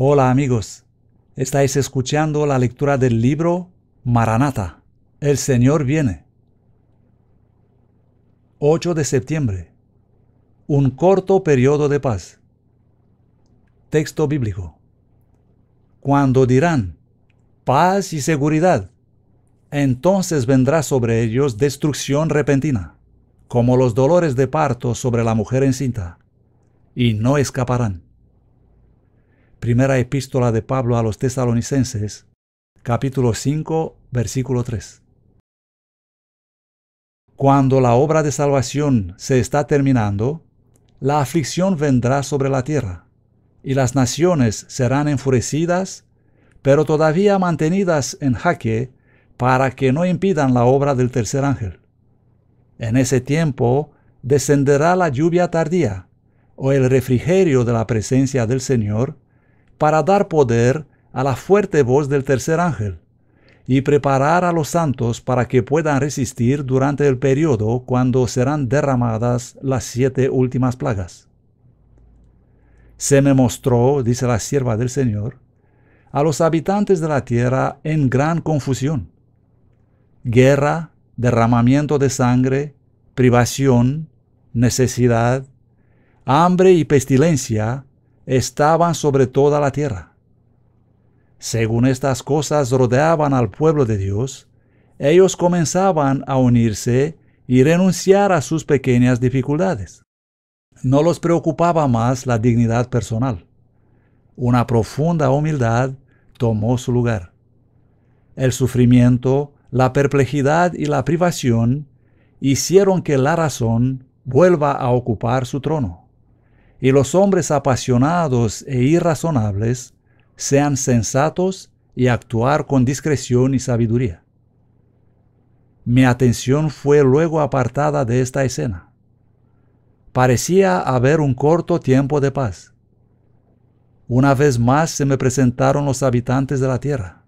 Hola amigos, estáis escuchando la lectura del libro Maranata, El Señor viene. 8 de septiembre. Un corto periodo de paz. Texto bíblico. Cuando dirán paz y seguridad, entonces vendrá sobre ellos destrucción repentina, como los dolores de parto sobre la mujer encinta, y no escaparán. Primera epístola de Pablo a los tesalonicenses, capítulo 5, versículo 3. Cuando la obra de salvación se está terminando, la aflicción vendrá sobre la tierra, y las naciones serán enfurecidas, pero todavía mantenidas en jaque para que no impidan la obra del tercer ángel. En ese tiempo descenderá la lluvia tardía, o el refrigerio de la presencia del Señor, para dar poder a la fuerte voz del tercer ángel y preparar a los santos para que puedan resistir durante el periodo cuando serán derramadas las siete últimas plagas. Se me mostró, dice la sierva del Señor, a los habitantes de la tierra en gran confusión. Guerra, derramamiento de sangre, privación, necesidad, hambre y pestilencia estaban sobre toda la tierra. Según estas cosas rodeaban al pueblo de Dios, ellos comenzaban a unirse y renunciar a sus pequeñas dificultades. No los preocupaba más la dignidad personal. Una profunda humildad tomó su lugar. El sufrimiento, la perplejidad y la privación hicieron que la razón vuelva a ocupar su trono y los hombres apasionados e irrazonables sean sensatos y actuar con discreción y sabiduría. Mi atención fue luego apartada de esta escena. Parecía haber un corto tiempo de paz. Una vez más se me presentaron los habitantes de la tierra.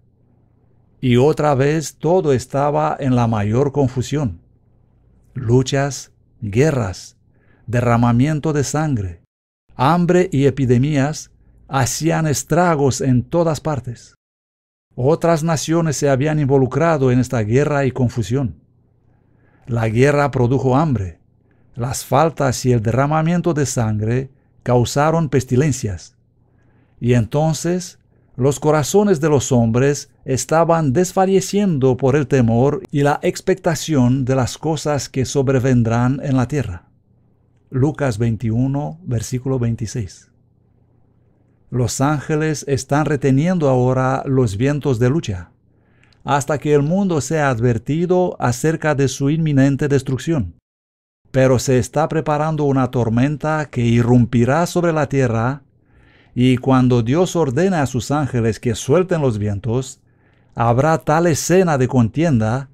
Y otra vez todo estaba en la mayor confusión. Luchas, guerras, derramamiento de sangre, Hambre y epidemias hacían estragos en todas partes. Otras naciones se habían involucrado en esta guerra y confusión. La guerra produjo hambre. Las faltas y el derramamiento de sangre causaron pestilencias. Y entonces los corazones de los hombres estaban desfalleciendo por el temor y la expectación de las cosas que sobrevendrán en la tierra. Lucas 21, versículo 26. Los ángeles están reteniendo ahora los vientos de lucha, hasta que el mundo sea advertido acerca de su inminente destrucción. Pero se está preparando una tormenta que irrumpirá sobre la tierra, y cuando Dios ordena a sus ángeles que suelten los vientos, habrá tal escena de contienda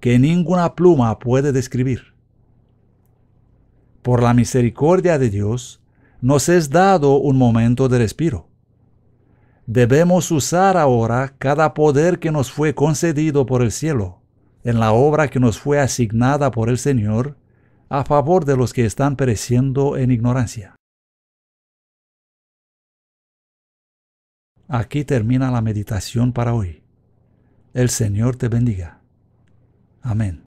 que ninguna pluma puede describir por la misericordia de Dios, nos es dado un momento de respiro. Debemos usar ahora cada poder que nos fue concedido por el cielo, en la obra que nos fue asignada por el Señor, a favor de los que están pereciendo en ignorancia. Aquí termina la meditación para hoy. El Señor te bendiga. Amén.